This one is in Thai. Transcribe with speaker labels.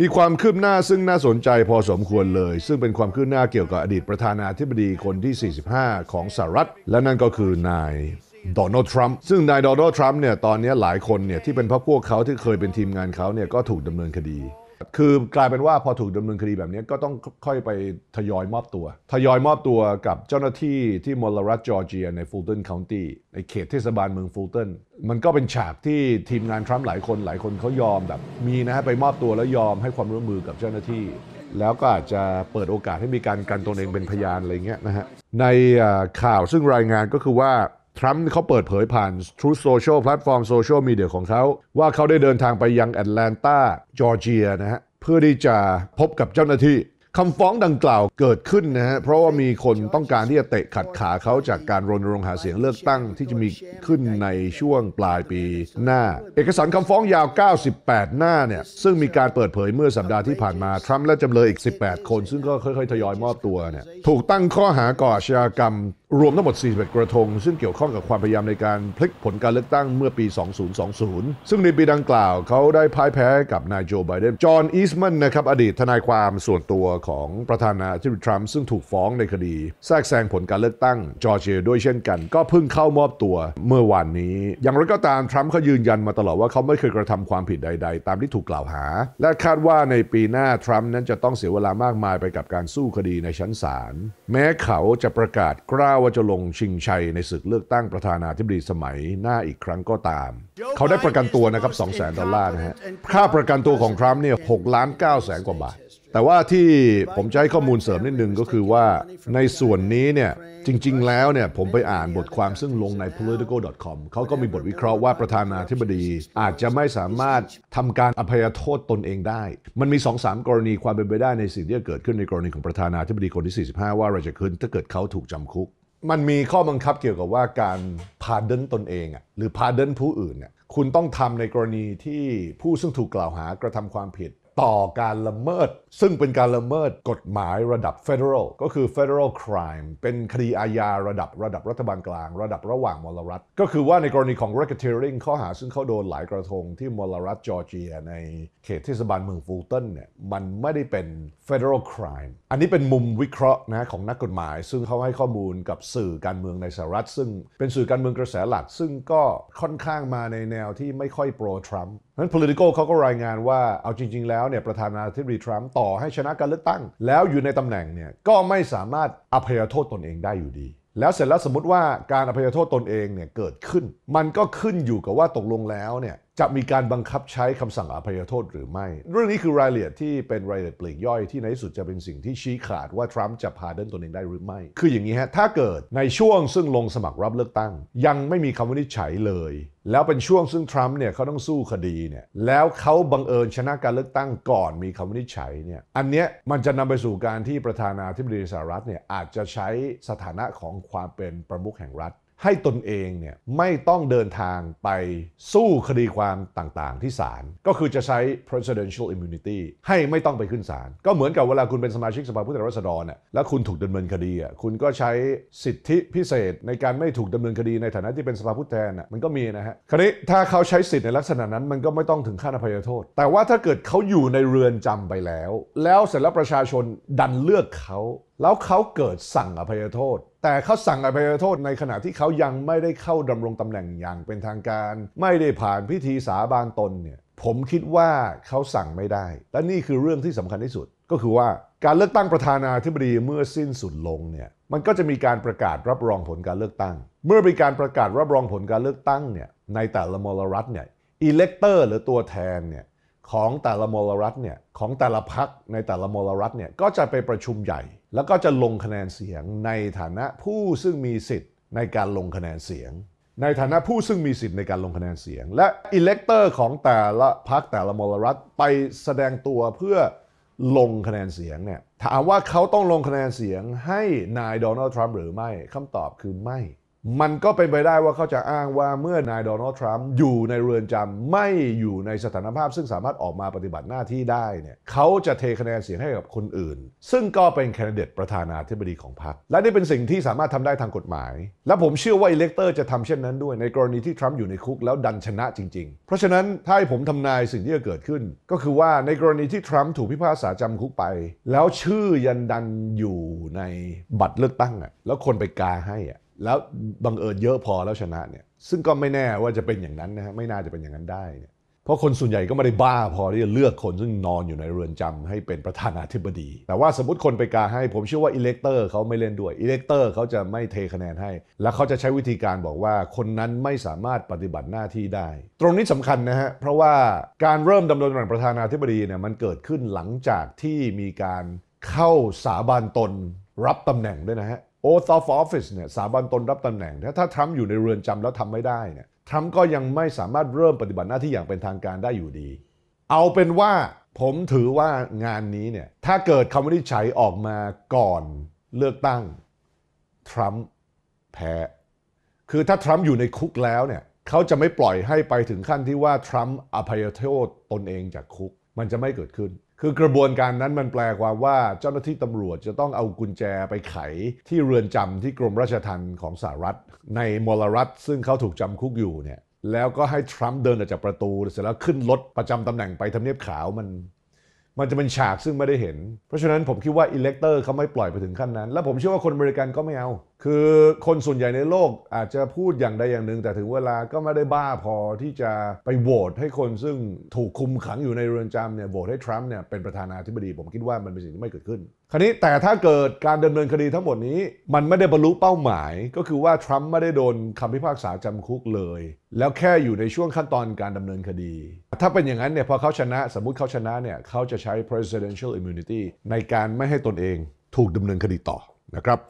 Speaker 1: มีความคืบหน้าซึ่งน่าสนใจพอสมควรเลย ซึ่งเป็นความคืบหน้าเกี่ยวกับอดีตประธานาธิบดีคนที่ 45 ของสหรัฐและนั่นก็คือนายโดนัลด์ทรัมป์ซึ่งนายโดนัลด์ทรัมป์เนี่ยตอนนี้หลายคนเนี่ยที่เป็นพรรคพวกเขาที่เคยเป็นทีมงานเขาเนี่ยก็ถูกดำเนินคดีคือกลายเป็นว่าพอถูกดำเนินคดีแบบนี้ก็ต้องค่อยไปทยอยมอบตัวทยอยมอบตัวกับเจ้าหน้าที่ที่มลรัฐจอร์เจียในฟูลตันเคานตี้ในเขตเทศบาลเมืองฟูลตันมันก็เป็นฉากที่ทีมงานทรัมป์หลายคนหลายคนเขายอมแบบมีนะฮะไปมอบตัวแล้วยอมให้ความร่วมมือกับเจ้าหน้าที่ แล้วก็อาจจะเปิดโอกาสให้มีการกันตนเองเป็นพยานอะไรเงี้ยนะฮะในข่าวซึ่งรายงานก็คือว่าทรัมป์เขาเปิดเผยผ่าน Truth Social แพลตฟอร์มโซเชียลมีเดียของเขา ว่าเขาได้เดินทางไปยังแอตแลนตาจอร์เจีย นะฮะ เพื่อที่จะพบกับเจ้าหน้าที่คำฟ้องดังกล่าวเกิดขึ้นนะฮะ เพราะว่ามีคนต้องการที่จะเตะขัดขาเขาจากการรณรงค์หาเสียงเลือกตั้งที่จะมีขึ้นในช่วงปลายปีหน้า เอกสารคำฟ้องยาว 98 หน้าเนี่ยซึ่งมีการเปิดเผยเมื่อสัปดาห์ที่ผ่านมาทรัมป์และจำเลยอีก 18 คน ซึ่งก็ค่อยๆทยอยมอบตัวเนี่ยถูกตั้งข้อหาก่ออาชญากรรมรวมทั้งหมด 41 กระทง ซึ่งเกี่ยวข้องกับความพยายามในการพลิกผลการเลือกตั้งเมื่อปี 2020 ซึ่งในปีดังกล่าวเขาได้พ่ายแพ้กับนายโจ ไบเดน จอห์นอีสแมนนะครับ อดีตทนายความส่วนตัวของประธานาธิบดีทรัมป์ซึ่งถูกฟ้องในคดี แทรกแซงผลการเลือกตั้งจอร์เจียด้วยเช่นกัน ก็เพิ่งเข้ามอบตัวเมื่อวานนี้อย่างไรก็ตามทรัมป์เขายืนยันมาตลอดว่าเขาไม่เคยกระทำความผิดใด ๆ ตามที่ถูกกล่าวหา และคาดว่าในปีหน้าทรัมป์นั้นจะต้องเสียเวลามากมายไปกับการสู้คดีในชั้นศาลแม้เขาจะประกาศกล่าวว่าจะลงชิงชัยในศึกเลือกตั้งประธานาธิบดีสมัยหน้าอีกครั้งก็ตาม เขาได้ประกันตัวนะครับ2 0 0แสนดอลลาร์นะฮะ ค่าประกันตัวของทรัมป์เนี่ย6ล้าน9แสนกว่าบาท แต่ว่าที่ผมจะให้ข้อมูลเสริมนิดนึงก็คือว่า ในส่วนนี้เนี่ยจริง ๆ แล้วเนี่ยผมไปอ่านบทความซึ่งลงใน political.com เขาก็มีบทวิเคราะห์ว่าประธานาธิบดี อาจจะไม่สามารถทำการอภัยโทษตนเองได้ มันมี2งสามกรณีความเป็นไปได้ในสิ่งที่จะเกิดขึ้นในกรณีของประธานาธิบดีคนที่45ว่าอะไรจะขึ้น ถ้าเกิดเขาถูกจำคุกมันมีข้อบังคับเกี่ยวกับว่าการพาเดินตนเองอ่ะหรือพาเดินผู้อื่นเนี่ยคุณต้องทำในกรณีที่ผู้ซึ่งถูกกล่าวหากระทำความผิดต่อการละเมิดซึ่งเป็นการละเมิดกฎหมายระดับ federal ก็คือ federal crime เป็นคดีอาญาระดับระดับรัฐบาลกลางระดับระหว่างมลรัฐ ก็คือว่าในกรณีของ racketeering ข้อหาซึ่งเขาโดนหลายกระทงที่มลรัฐจอร์เจียในเขตเทศบาลเมืองฟูลตันเนี่ยมันไม่ได้เป็น federal crime อันนี้เป็นมุมวิเคราะห์นะของนักกฎหมาย ซึ่งเขาให้ข้อมูลกับสื่อการเมืองในสหรัฐ ซึ่งเป็นสื่อการเมืองกระแสหลักซึ่งก็ค่อนข้างมาในแนวที่ไม่ค่อยโปรทรัมป์นั้น p o l i t i c a เขาก็รายงานว่าเอาจริงๆแล้วเนี่ยประธานาธิบดีทรัมป์ต่อให้ชนะการเลือกตั้ง แล้วอยู่ในตำแหน่งเนี่ยก็ไม่สามารถอภัยโทษตนเองได้อยู่ดี แล้วเสร็จแล้วสมมติว่าการอภัยโทษตนเองเนี่ยเกิดขึ้น มันก็ขึ้นอยู่กับว่าตกลงแล้วเนี่ยจะมีการบังคับใช้คำสั่งอภัยโทษหรือไม่ เรื่องนี้คือรายละเอียดที่ เป็นรายละเอียดปลีกย่อยที่ในที่สุดจะเป็นสิ่งที่ชี้ขาดว่าทรัมป์จะพาเดินตัวเองได้หรือไม่ คืออย่างนี้ฮะถ้าเกิดในช่วงซึ่งลงสมัครรับเลือกตั้ง ยังไม่มีคำวินิจฉัยเลยแล้วเป็นช่วงซึ่งทรัมป์เนี่ยเขาต้องสู้คดีเนี่ยแล้วเขาบังเอิญชนะการเลือกตั้งก่อนมีคำวินิจฉัยเนี่ยอันเนี้ยมันจะนำไปสู่การที่ประธานาธิบดีสหรัฐเนี่ยอาจจะใช้สถานะของความเป็นประมุขแห่งรัฐให้ตนเองเนี่ยไม่ต้องเดินทางไปสู้คดีความต่างๆ ที่ศาลก็คือจะใช้ presidential immunity ให้ไม่ต้องไปขึ้นศาลก็เหมือนกับเวลาคุณเป็นสมาชิกสภาผู้แทนราษฎรน่ยแล้วคุณถูกดำเนินคดีอ่ะคุณก็ใช้สิทธิพิเศษในการไม่ถูกดำเนินคดีในฐานะที่เป็นสภาผู้แทนน่ะมันก็มีนะฮะคราวนี้ถ้าเขาใช้สิทธิในลักษณะนั้น มันก็ไม่ต้องถึงขั้นอภัยโทษแต่ว่าถ้าเกิดเขาอยู่ในเรือนจำไปแล้ว แล้วเสร็จแล้วประชาชนดันเลือกเขาแล้วเขาเกิดสั่งอภัยโทษ แต่เขาสั่งอภัยโทษในขณะที่เขายังไม่ได้เข้าดำรงตำแหน่งอย่างเป็นทางการ ไม่ได้ผ่านพิธีสาบานตน เนี่ย ผมคิดว่าเขาสั่งไม่ได้ และนี่คือเรื่องที่สำคัญที่สุด ก็คือว่าการเลือกตั้งประธานาธิบดีเมื่อสิ้นสุดลง เนี่ย มันก็จะมีการประกาศรับรองผลการเลือกตั้ง เมื่อมีการประกาศรับรองผลการเลือกตั้ง เนี่ย ในแต่ละมลรัฐเนี่ยอิเล็กเตอร์หรือตัวแทน เนี่ย ของแต่ละมลรัฐเนี่ย ของแต่ละพักในแต่ละมลรัฐเนี่ย ก็จะไปประชุมใหญ่แล้วก็จะลงคะแนนเสียงในฐานะผู้ซึ่งมีสิทธิ์ในการลงคะแนนเสียง ในฐานะผู้ซึ่งมีสิทธิ์ในการลงคะแนนเสียง และอิเล็กเตอร์ของแต่ละพรรคแต่ละมลรัฐไปแสดงตัวเพื่อลงคะแนนเสียงเนี่ยถามว่าเขาต้องลงคะแนนเสียงให้นายโดนัลด์ทรัมป์หรือไม่คำตอบคือไม่มันก็เป็นไปได้ว่าเขาจะอ้างว่าเมื่อนายโดนัลด์ทรัมป์อยู่ในเรือนจำไม่อยู่ในสถานภาพ ซึ่งสามารถออกมาปฏิบัติหน้าที่ได้เนี่ยเขาจะเทคะแนนเสียงให้กับคนอื่น ซึ่งก็เป็นแคนดิเดตประธานาธิบดีของพรรคและนี่เป็นสิ่งที่สามารถทำได้ทางกฎหมาย และผมเชื่อว่าอิเล็กเตอร์จะทำเช่นนั้นด้วยในกรณีที่ทรัมป์อยู่ในคุกแล้วดันชนะจริง ๆ เพราะฉะนั้นถ้าให้ผมทำนายสิ่งที่จะเกิดขึ้น ก็คือว่าในกรณีที่ทรัมป์ถูกพิพากษาจำคุกไป แล้วชื่อยันดันอยู่ในบัตรเลือกตั้งอ่ะแล้วคนไปกาให้อ่ะแล้วบังเอิญเยอะพอแล้วชนะเนี่ยซึ่งก็ไม่แน่ว่าจะเป็นอย่างนั้นนะฮะไม่น่าจะเป็นอย่างนั้นได้เนี่ยเพราะคนส่วนใหญ่ก็ไม่ได้บ้าพอที่จะเลือกคนซึ่งนอนอยู่ในเรือนจำให้เป็นประธานาธิบดี แต่ว่าสมมติคนไปกาให้ผมเชื่อว่าอิเล็กเตอร์เขาไม่เล่นด้วยอิเล็กเตอร์เขาจะไม่เทคะแนนให้ และเขาจะใช้วิธีการบอกว่า คนนั้นไม่สามารถปฏิบัติหน้าที่ได้ ตรงนี้สำคัญนะฮะเพราะว่าการเริ่มดำรงตำแหน่งประธานาธิบดีเนี่ยมันเกิดขึ้นหลังจากที่มีการเข้าสาบานตนรับตำแหน่งด้วยนะฮะโอทอฟออฟฟิศเนี่ยสาบันตนรับตำแหน่ง ถ้าทรัมป์อยู่ในเรือนจำแล้วทำไม่ได้เนี่ยทรัมป์ก็ยังไม่สามารถเริ่มปฏิบัติหน้าที่อย่างเป็นทางการได้อยู่ดี เอาเป็นว่าผมถือว่างานนี้เนี่ยถ้าเกิดคำวินิจฉัยออกมาก่อนเลือกตั้ง ทรัมป์แพ้คือถ้าทรัมป์อยู่ในคุกแล้วเนี่ยเขาจะไม่ปล่อยให้ไปถึงขั้นที่ว่าทรัมป์อภัยโทษตนเองจากคุกมันจะไม่เกิดขึ้นคือกระบวนการนั้นมันแปลความว่าเจ้าหน้าที่ตำรวจจะต้องเอากุญแจไปไขที่เรือนจำที่กรมราชทัณฑ์ของสหรัฐ ในมลรัฐซึ่งเขาถูกจำคุกอยู่เนี่ยแล้วก็ให้ทรัมป์เดินออกจากประตูเสร็จแล้วขึ้นรถประจำตำแหน่งไปทำเนียบขาวมัน มันจะเป็นฉากซึ่งไม่ได้เห็น เพราะฉะนั้นผมคิดว่าอิเล็กเตอร์เขาไม่ปล่อยไปถึงขั้นนั้น และผมเชื่อว่าคนอเมริกันก็ไม่เอาคือ คนส่วนใหญ่ในโลกอาจจะพูดอย่างใดอย่างหนึ่งแต่ถึงเวลาก็ไม่ได้บ้าพอที่จะไปโหวตให้คนซึ่งถูกคุมขังอยู่ในเรือนจำเนี่ยโหวตให้ทรัมป์เนี่ยเป็นประธานาธิบดี ผมคิดว่ามันเป็นสิ่งที่ไม่เกิดขึ้น คราวนี้แต่ถ้าเกิดการดำเนินคดีทั้งหมดนี้ มันไม่ได้บรรลุเป้าหมาย ก็คือว่าทรัมป์ไม่ได้โดนคำพิพากษาจำคุกเลย แล้วแค่อยู่ในช่วงขั้นตอนการดำเนินคดี ถ้าเป็นอย่างนั้นเนี่ยพอเขาชนะ สมมติเขาชนะเนี่ยเขาจะใช้ presidential immunity ในการไม่ให้ตนเองถูกดำเนินคดีต่อนะครับ